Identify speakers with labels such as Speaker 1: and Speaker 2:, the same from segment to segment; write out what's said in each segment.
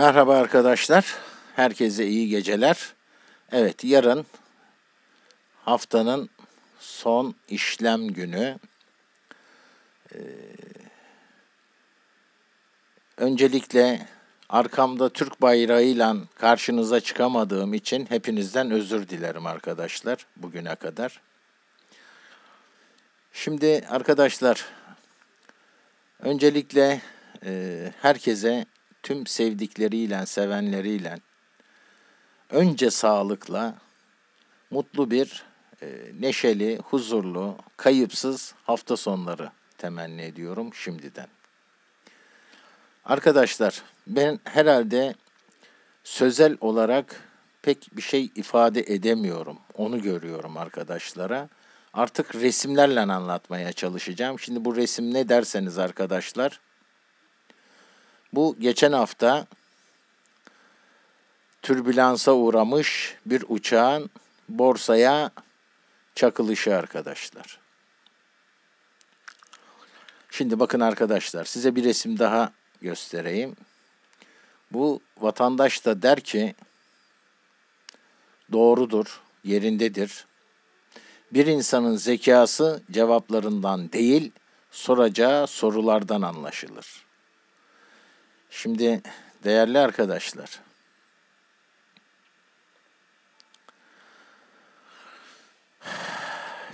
Speaker 1: Merhaba arkadaşlar. Herkese iyi geceler. Evet yarın haftanın son işlem günü. Ee, öncelikle arkamda Türk bayrağıyla karşınıza çıkamadığım için hepinizden özür dilerim arkadaşlar bugüne kadar. Şimdi arkadaşlar öncelikle e, herkese tüm sevdikleriyle, sevenleriyle, önce sağlıkla, mutlu bir, e, neşeli, huzurlu, kayıpsız hafta sonları temenni ediyorum şimdiden. Arkadaşlar ben herhalde sözel olarak pek bir şey ifade edemiyorum. Onu görüyorum arkadaşlara. Artık resimlerle anlatmaya çalışacağım. Şimdi bu resim ne derseniz arkadaşlar bu geçen hafta türbülansa uğramış bir uçağın borsaya çakılışı arkadaşlar. Şimdi bakın arkadaşlar size bir resim daha göstereyim. Bu vatandaş da der ki doğrudur, yerindedir. Bir insanın zekası cevaplarından değil, soracağı sorulardan anlaşılır.'' Şimdi değerli arkadaşlar.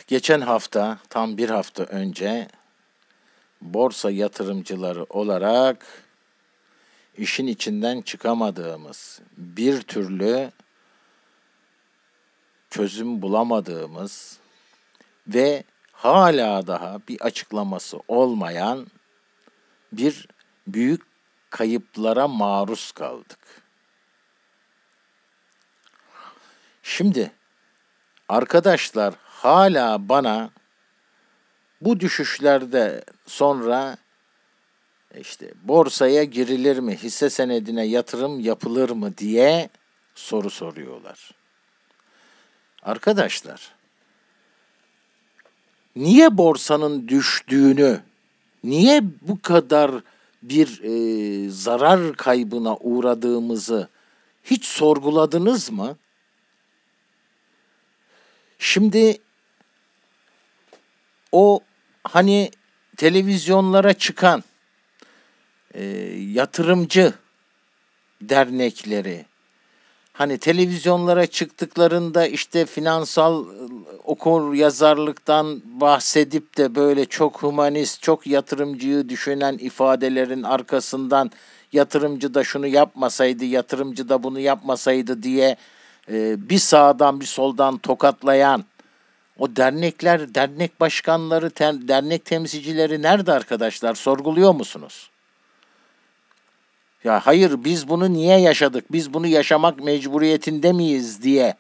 Speaker 1: Geçen hafta tam bir hafta önce borsa yatırımcıları olarak işin içinden çıkamadığımız, bir türlü çözüm bulamadığımız ve hala daha bir açıklaması olmayan bir büyük kayıplara maruz kaldık. Şimdi arkadaşlar hala bana bu düşüşlerde sonra işte borsaya girilir mi, hisse senedine yatırım yapılır mı diye soru soruyorlar. Arkadaşlar, niye borsanın düştüğünü, niye bu kadar bir e, zarar kaybına uğradığımızı hiç sorguladınız mı? Şimdi o hani televizyonlara çıkan e, yatırımcı dernekleri, hani televizyonlara çıktıklarında işte finansal ıı, okur yazarlıktan bahsedip de böyle çok humanist, çok yatırımcıyı düşünen ifadelerin arkasından yatırımcı da şunu yapmasaydı, yatırımcı da bunu yapmasaydı diye ıı, bir sağdan bir soldan tokatlayan o dernekler, dernek başkanları, dernek temsilcileri nerede arkadaşlar? Sorguluyor musunuz? Ya hayır biz bunu niye yaşadık? Biz bunu yaşamak mecburiyetinde miyiz diye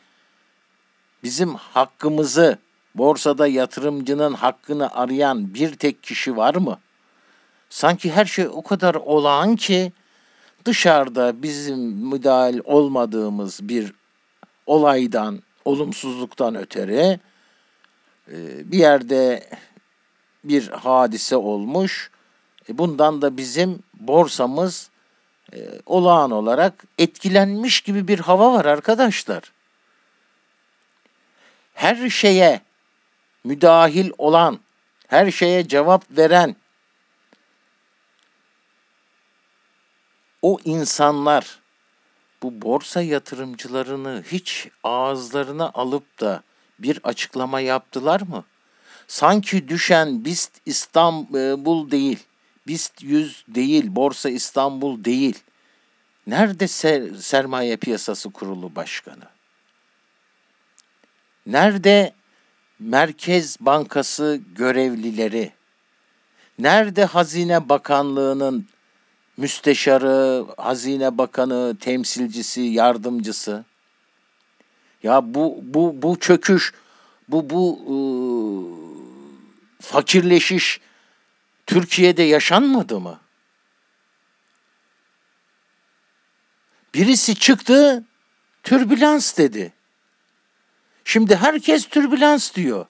Speaker 1: bizim hakkımızı borsada yatırımcının hakkını arayan bir tek kişi var mı? Sanki her şey o kadar olağan ki dışarıda bizim müdahil olmadığımız bir olaydan, olumsuzluktan öteri bir yerde bir hadise olmuş. E, bundan da bizim borsamız e, olağan olarak etkilenmiş gibi bir hava var arkadaşlar. Her şeye müdahil olan, her şeye cevap veren o insanlar bu borsa yatırımcılarını hiç ağızlarına alıp da bir açıklama yaptılar mı? Sanki düşen BIST İstanbul değil. BIST 100 değil, Borsa İstanbul değil. Nerede ser, sermaye piyasası kurulu başkanı? Nerede Merkez Bankası görevlileri? Nerede Hazine Bakanlığı'nın müsteşarı, Hazine Bakanı, temsilcisi, yardımcısı? Ya bu bu bu çöküş, bu bu ıı, fakirleşiş Türkiye'de yaşanmadı mı? Birisi çıktı, türbülans dedi. Şimdi herkes türbülans diyor.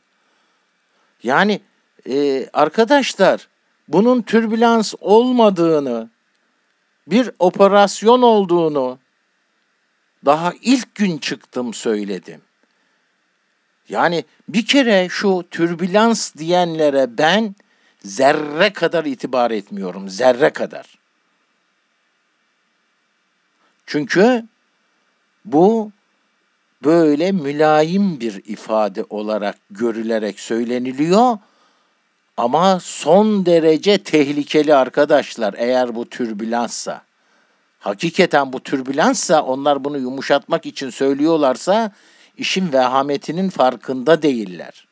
Speaker 1: Yani e, arkadaşlar bunun türbülans olmadığını, bir operasyon olduğunu daha ilk gün çıktım söyledim. Yani bir kere şu türbülans diyenlere ben zerre kadar itibar etmiyorum. Zerre kadar. Çünkü bu böyle mülayim bir ifade olarak görülerek söyleniliyor ama son derece tehlikeli arkadaşlar eğer bu türbülanssa. Hakikaten bu türbülanssa onlar bunu yumuşatmak için söylüyorlarsa işin vehametinin farkında değiller.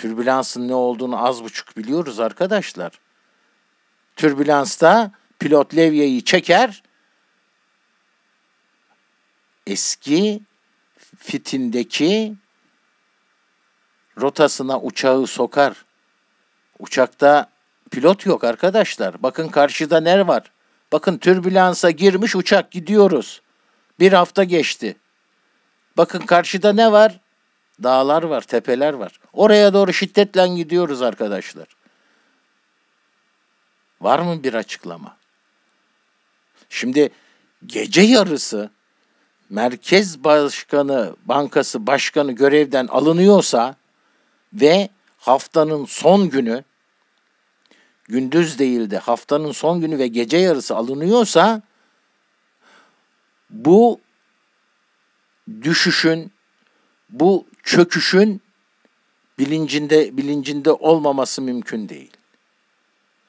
Speaker 1: Türbülansın ne olduğunu az buçuk biliyoruz arkadaşlar. Türbülansta pilot levyeyi çeker. Eski fitindeki rotasına uçağı sokar. Uçakta pilot yok arkadaşlar. Bakın karşıda ner var. Bakın türbülansa girmiş uçak gidiyoruz. Bir hafta geçti. Bakın karşıda ne var? Dağlar var, tepeler var. Oraya doğru şiddetle gidiyoruz arkadaşlar. Var mı bir açıklama? Şimdi gece yarısı Merkez Başkanı, Bankası Başkanı görevden alınıyorsa ve haftanın son günü gündüz değildi, haftanın son günü ve gece yarısı alınıyorsa bu düşüşün, bu çöküşün bilincinde bilincinde olmaması mümkün değil.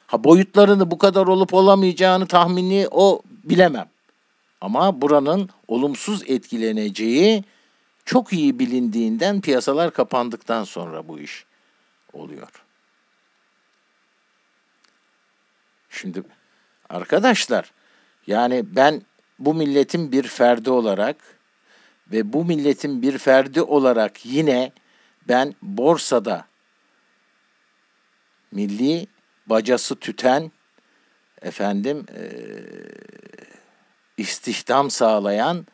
Speaker 1: Ha boyutlarını bu kadar olup olamayacağını tahmini o bilemem. Ama buranın olumsuz etkileneceği çok iyi bilindiğinden piyasalar kapandıktan sonra bu iş oluyor. Şimdi arkadaşlar yani ben bu milletin bir ferdi olarak ve bu milletin bir ferdi olarak yine ben borsada milli bacası tüten efendim e, istihdam sağlayan,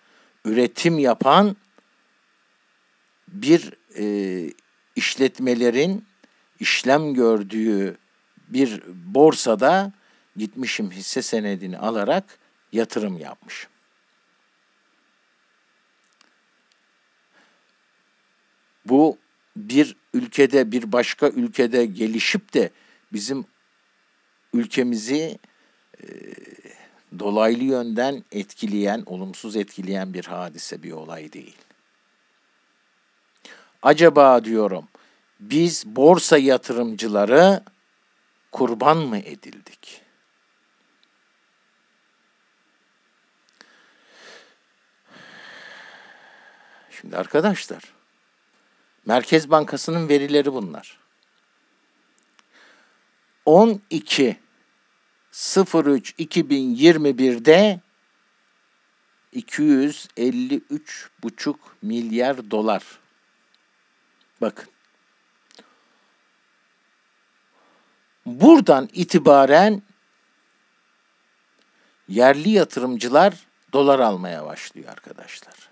Speaker 1: üretim yapan bir e, işletmelerin işlem gördüğü bir borsada gitmişim hisse senedini alarak yatırım yapmışım. Bu bir ülkede bir başka ülkede gelişip de bizim ülkemizi e, dolaylı yönden etkileyen, olumsuz etkileyen bir hadise, bir olay değil. Acaba diyorum biz borsa yatırımcıları kurban mı edildik? Şimdi arkadaşlar Merkez Bankası'nın verileri bunlar. 12 03 2021'de 253,5 milyar dolar. Bakın. Buradan itibaren yerli yatırımcılar dolar almaya başlıyor arkadaşlar.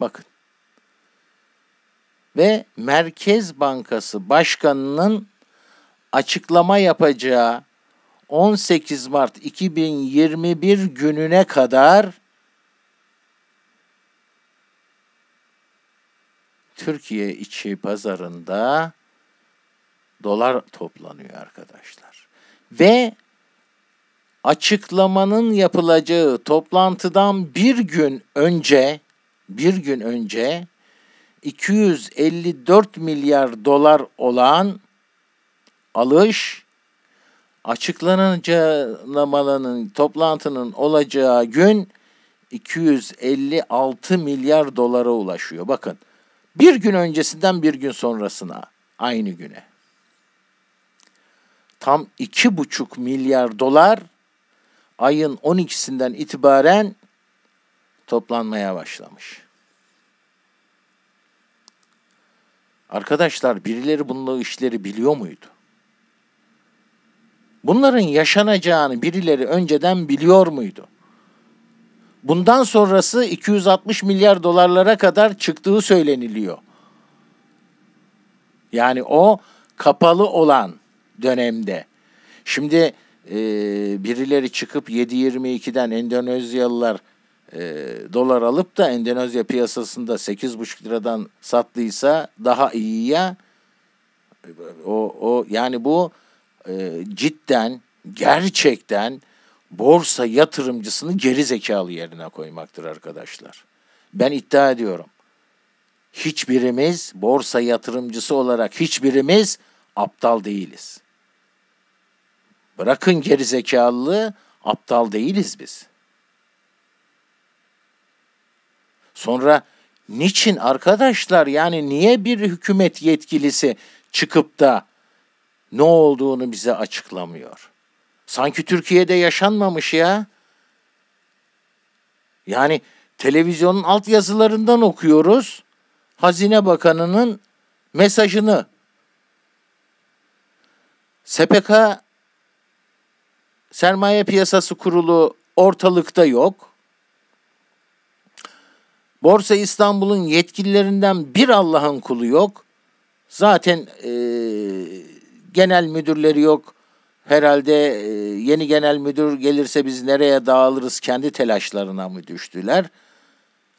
Speaker 1: Bakın ve Merkez Bankası Başkanı'nın açıklama yapacağı 18 Mart 2021 gününe kadar Türkiye içi pazarında dolar toplanıyor arkadaşlar. Ve açıklamanın yapılacağı toplantıdan bir gün önce bir gün önce 254 milyar dolar olan alış açıklanacağı toplantının olacağı gün 256 milyar dolara ulaşıyor. Bakın bir gün öncesinden bir gün sonrasına aynı güne. Tam 2,5 milyar dolar ayın 12'sinden itibaren toplanmaya başlamış. Arkadaşlar birileri bununla işleri biliyor muydu? Bunların yaşanacağını birileri önceden biliyor muydu? Bundan sonrası 260 milyar dolarlara kadar çıktığı söyleniliyor. Yani o kapalı olan dönemde. Şimdi e, birileri çıkıp 7.22'den Endonezyalılar e, dolar alıp da Endonezya piyasasında 8,5 liradan sattıysa daha iyi ya. O, o yani bu e, cidden gerçekten borsa yatırımcısını geri zekalı yerine koymaktır arkadaşlar. Ben iddia ediyorum. Hiçbirimiz borsa yatırımcısı olarak hiçbirimiz aptal değiliz. Bırakın geri zekalı aptal değiliz biz. Sonra niçin arkadaşlar yani niye bir hükümet yetkilisi çıkıp da ne olduğunu bize açıklamıyor? Sanki Türkiye'de yaşanmamış ya. Yani televizyonun alt yazılarından okuyoruz. Hazine Bakanı'nın mesajını. SPK Sermaye Piyasası Kurulu ortalıkta yok. Borsa İstanbul'un yetkililerinden bir Allah'ın kulu yok. Zaten e, genel müdürleri yok. Herhalde e, yeni genel müdür gelirse biz nereye dağılırız kendi telaşlarına mı düştüler?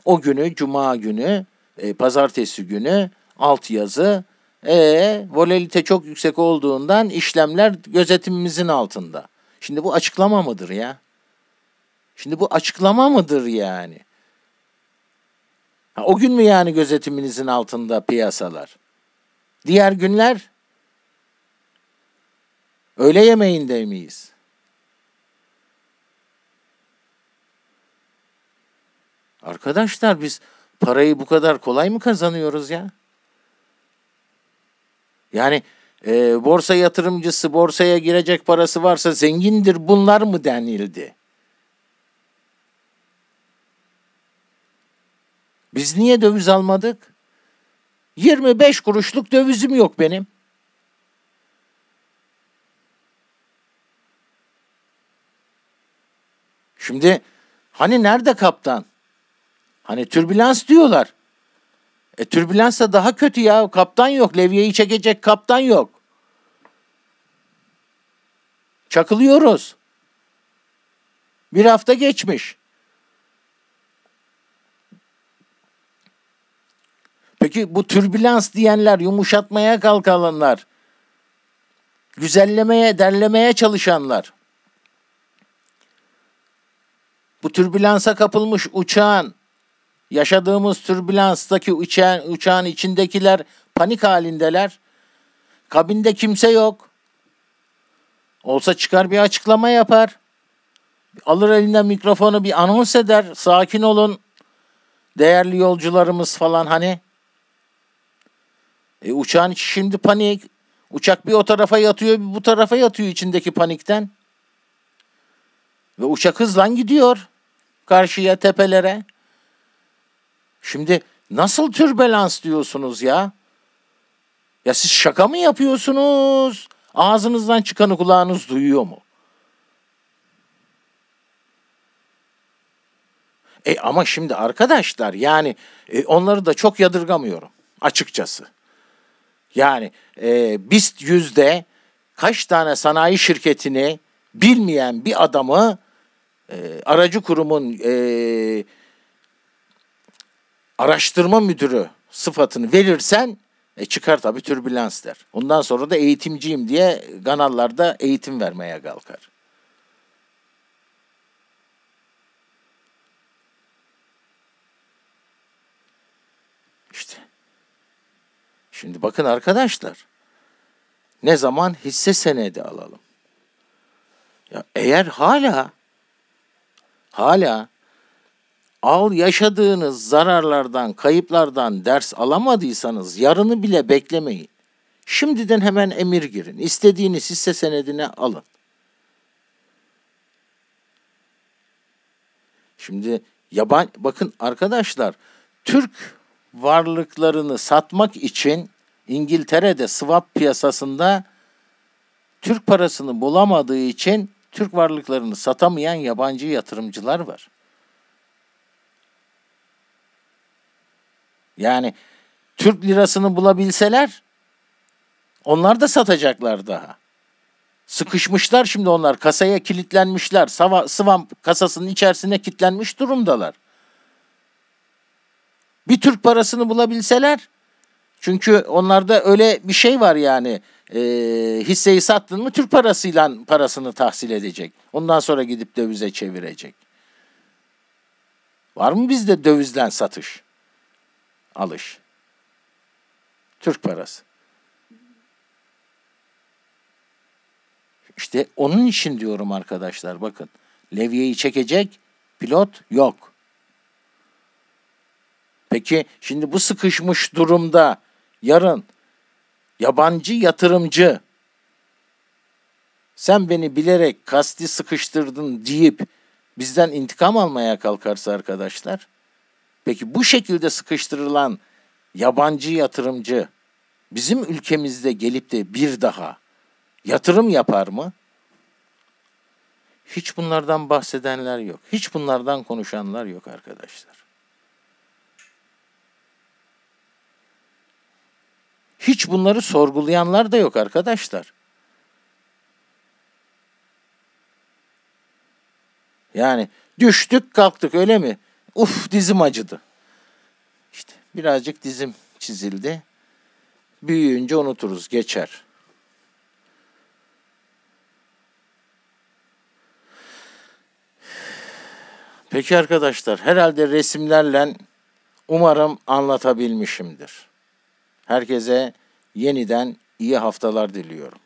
Speaker 1: O günü, cuma günü, e, pazartesi günü Alt yazı. e, volalite çok yüksek olduğundan işlemler gözetimimizin altında. Şimdi bu açıklama mıdır ya? Şimdi bu açıklama mıdır yani? Ha, o gün mü yani gözetiminizin altında piyasalar? Diğer günler öğle yemeğinde miyiz? Arkadaşlar biz parayı bu kadar kolay mı kazanıyoruz ya? Yani e, borsa yatırımcısı borsaya girecek parası varsa zengindir bunlar mı denildi? Biz niye döviz almadık? 25 kuruşluk dövizim yok benim. Şimdi hani nerede kaptan? Hani türbülans diyorlar. E türbülans da daha kötü ya. Kaptan yok. Levyeyi çekecek kaptan yok. Çakılıyoruz. Bir hafta geçmiş. Peki bu türbülans diyenler, yumuşatmaya kalkanlar, güzellemeye, derlemeye çalışanlar, bu türbülansa kapılmış uçağın, yaşadığımız türbülanstaki uçağın, uçağın içindekiler panik halindeler. Kabinde kimse yok. Olsa çıkar bir açıklama yapar. Alır elinden mikrofonu bir anons eder. Sakin olun. Değerli yolcularımız falan hani e, uçağın şimdi panik. Uçak bir o tarafa yatıyor bir bu tarafa yatıyor içindeki panikten. Ve uçak hızla gidiyor karşıya tepelere. Şimdi nasıl türbelans diyorsunuz ya? Ya siz şaka mı yapıyorsunuz? Ağzınızdan çıkanı kulağınız duyuyor mu? E ama şimdi arkadaşlar yani e, onları da çok yadırgamıyorum açıkçası. Yani e, BIST yüzde kaç tane sanayi şirketini bilmeyen bir adamı e, aracı kurumun e, araştırma müdürü sıfatını verirsen e, çıkar tabii türbülans der. Ondan sonra da eğitimciyim diye kanallarda eğitim vermeye kalkar. İşte Şimdi bakın arkadaşlar. Ne zaman hisse senedi alalım. Ya eğer hala hala al yaşadığınız zararlardan, kayıplardan ders alamadıysanız yarını bile beklemeyin. Şimdiden hemen emir girin. İstediğiniz hisse senedine alın. Şimdi yaban bakın arkadaşlar Türk varlıklarını satmak için İngiltere'de swap piyasasında Türk parasını bulamadığı için Türk varlıklarını satamayan yabancı yatırımcılar var. Yani Türk lirasını bulabilseler onlar da satacaklar daha. Sıkışmışlar şimdi onlar kasaya kilitlenmişler. Swamp kasasının içerisine kilitlenmiş durumdalar. Bir Türk parasını bulabilseler. Çünkü onlarda öyle bir şey var yani. E, hisseyi sattın mı Türk parasıyla parasını tahsil edecek. Ondan sonra gidip dövize çevirecek. Var mı bizde dövizden satış? Alış. Türk parası. İşte onun için diyorum arkadaşlar bakın. Levyeyi çekecek pilot yok. Peki şimdi bu sıkışmış durumda yarın yabancı yatırımcı sen beni bilerek kasti sıkıştırdın deyip bizden intikam almaya kalkarsa arkadaşlar peki bu şekilde sıkıştırılan yabancı yatırımcı bizim ülkemizde gelip de bir daha yatırım yapar mı? Hiç bunlardan bahsedenler yok. Hiç bunlardan konuşanlar yok arkadaşlar. Hiç bunları sorgulayanlar da yok arkadaşlar. Yani düştük kalktık öyle mi? Uf dizim acıdı. İşte birazcık dizim çizildi. Büyüyünce unuturuz geçer. Peki arkadaşlar herhalde resimlerle umarım anlatabilmişimdir. Herkese yeniden iyi haftalar diliyorum.